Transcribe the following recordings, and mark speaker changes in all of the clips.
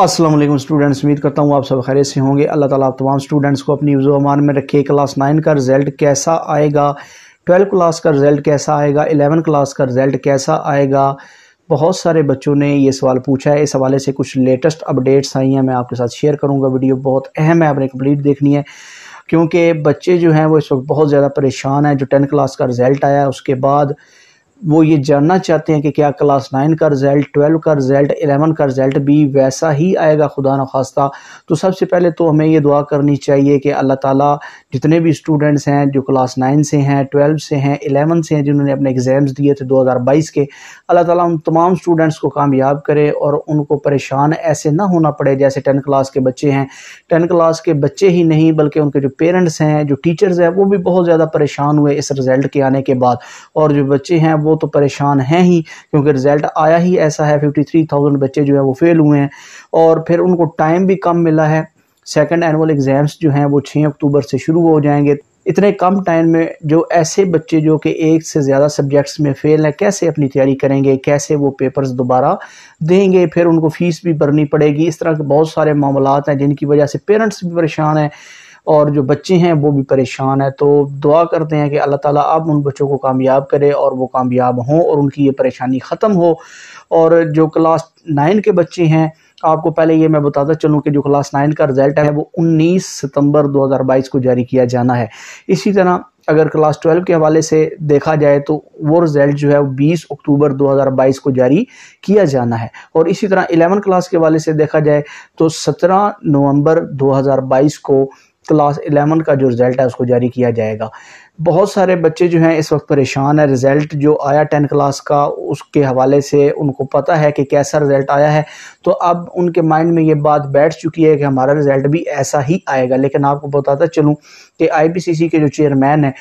Speaker 1: Aslam students उम्मीद करता हूँ आप सब खैर से होंगे अल्लाह ताला आप तमाम स्टूडेंट्स को अपनी अमान में रखे क्लास नाइन का रिज़ल्ट कैसा आएगा ट्वेल्व क्लास का रिज़ल्ट कैसा आएगा एलेवन क्लास का रिज़ल्ट कैसा आएगा बहुत सारे बच्चों ने ये सवाल पूछा है इस हवाले से कुछ लेटेस्ट अपडेट्स आई हैं मैं आपके साथ शेयर करूँगा वीडियो बहुत अहम है आपने कम्प्लीट देखनी है क्योंकि बच्चे जो हैं वो इस वक्त बहुत ज़्यादा परेशान हैं जो टेंथ क्लास का रिज़ल्ट आया उसके बाद वो ये जानना चाहते हैं कि क्या क्लास नाइन का रिजल्ट ट्वेल्व का रिजल्ट एलेवन का रिजल्ट भी वैसा ही आएगा खुदा न खास्ता तो सबसे पहले तो हमें ये दुआ करनी चाहिए कि अल्लाह ताला जितने भी स्टूडेंट्स हैं जो क्लास नाइन से हैं ट्वेल्व से हैं एलेवन से हैं जिन्होंने अपने एग्ज़ाम्स दिए थे बाईस के अल्लाह ताला उन तमाम स्टूडेंट्स को कामयाब करे और उनको परेशान ऐसे ना होना पड़े जैसे टेन क्लास के बच्चे हैं टेन क्लास के बच्चे ही नहीं बल्कि उनके जो पेरेंट्स हैं जो टीचर्स हैं वो भी बहुत ज़्यादा परेशान हुए इस रिज़ल्ट के आने के बाद और जो बच्चे हैं वो वो तो परेशान हैं ही क्योंकि रिज़ल्ट आया ही ऐसा है फिफ्टी थ्री थाउजेंड बच्चे जो है वो फेल हुए हैं और फिर उनको टाइम भी कम मिला है सेकेंड एनअल एग्ज़ाम्स जो हैं वो छः अक्टूबर से शुरू हो जाएंगे इतने कम टाइम में जो ऐसे बच्चे जो कि एक से ज़्यादा सब्जेक्ट्स में फ़ेल हैं कैसे अपनी तैयारी करेंगे कैसे वो पेपर्स दोबारा देंगे फिर उनको फ़ीस भी भरनी पड़ेगी इस तरह के बहुत सारे मामला हैं जिनकी वजह से पेरेंट्स भी परेशान हैं और जो बच्चे हैं वो भी परेशान है तो दुआ करते हैं कि अल्लाह ताला अब उन बच्चों को कामयाब करे और वो कामयाब हों और उनकी ये परेशानी ख़त्म हो और जो क्लास नाइन के बच्चे हैं आपको पहले ये मैं बताता चलूँ कि जो क्लास नाइन का रिजल्ट है वो उन्नीस सितंबर बाईस को जारी किया जाना है इसी तरह अगर क्लास ट्वेल्व के हवाले से देखा जाए तो वो रिज़ल्ट जो है वो बीस अक्टूबर 2022 को जारी किया जाना है और इसी तरह एलेवन क्लास के हवाले से देखा जाए तो सत्रह नवंबर 2022 को क्लास एलेवन का जो रिज़ल्ट है उसको जारी किया जाएगा बहुत सारे बच्चे जो हैं इस वक्त परेशान है रिज़ल्ट जो आया टेंथ क्लास का उसके हवाले से उनको पता है कि कैसा रिज़ल्ट आया है तो अब उनके माइंड में ये बात बैठ चुकी है कि हमारा रिज़ल्ट भी ऐसा ही आएगा लेकिन आपको बताता चलूँ कि आई पी सी सी के जो चेयरमैन हैं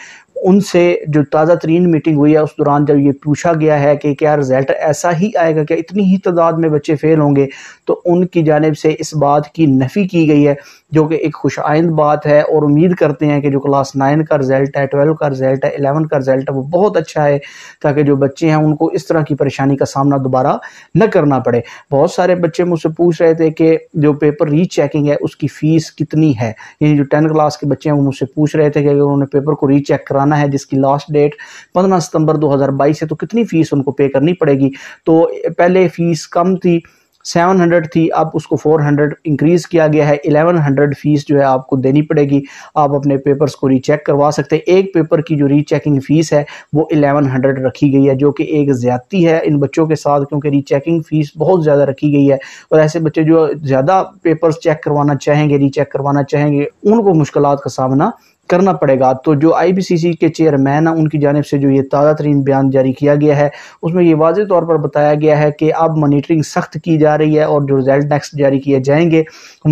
Speaker 1: उनसे जो ताज़ा तरीन मीटिंग हुई है उस दौरान जब ये पूछा गया है कि क्या रिज़ल्ट ऐसा ही आएगा क्या इतनी ही तादाद में बच्चे फ़ेल होंगे तो उनकी जानब से इस बात की नफ़ी की गई है जो कि एक खुश आइंद बात है और उम्मीद करते हैं कि जो क्लास नाइन का रिज़ल्ट है ट्वेल्व का रिज़ल्ट है एलेवन का रिज़ल्ट है वो बहुत अच्छा है ताकि जो बच्चे हैं उनको इस तरह की परेशानी का सामना दोबारा न करना पड़े बहुत सारे बच्चे मुझसे पूछ रहे थे कि जो पेपर री चेकिंग है उसकी फ़ीस कितनी है यानी जो टेन क्लास के बच्चे हैं वो मुझसे पूछ रहे थे कि अगर उन्होंने पेपर को री चेक कराना करवाना है जिसकी लास्ट डेट 15 सितंबर 2022 है तो कितनी फ़ीस उनको पे करनी पड़ेगी तो पहले फ़ीस कम थी 700 थी अब उसको 400 इंक्रीज़ किया गया है 1100 फीस जो है आपको देनी पड़ेगी आप अपने पेपर्स को रीचेक करवा सकते हैं एक पेपर की जो रीचेकिंग फ़ीस है वो 1100 रखी गई है जो कि एक ज़्यादती है इन बच्चों के साथ क्योंकि रीचेकिंग फ़ीस बहुत ज़्यादा रखी गई है और ऐसे बच्चे जो ज़्यादा पेपर्स चेक करवाना चाहेंगे रीचेक करवाना चाहेंगे उनको मुश्किल का सामना करना पड़ेगा तो जो सी के चेयरमैन हैं उनकी जानब से जो ये ताज़ा तरीन बयान जारी किया गया है उसमें ये वाज तौर पर बताया गया है कि अब मॉनिटरिंग सख्त की जा रही है और जो रिजल्ट नेक्स्ट जारी किए जाएंगे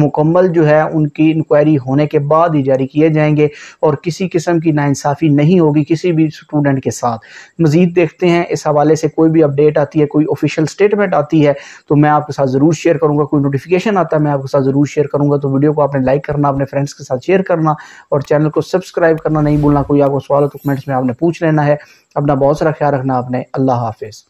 Speaker 1: मुकम्मल जो है उनकी इंक्वायरी होने के बाद ही जारी किए जाएंगे और किसी किस्म की नाइंसाफ़ी नहीं होगी किसी भी स्टूडेंट के साथ मज़ीद देखते हैं इस हवाले से कोई भी अपडेट आती है कोई ऑफिशियल स्टेटमेंट आती है तो मैं आपके साथ ज़रूर शेयर करूँगा कोई नोटिफिकेशन आता है मैं आपके साथ ज़रूर शेयर करूँगा तो वीडियो को आपने लाइक करना अपने फ्रेंड्स के साथ शेयर करना और चैनल को सब्सक्राइब करना नहीं भूलना कोई आपको सवाल हो तो कमेंट्स में आपने पूछ लेना है अपना बहुत सारा ख्याल रखना आपने अल्लाह हाफिज़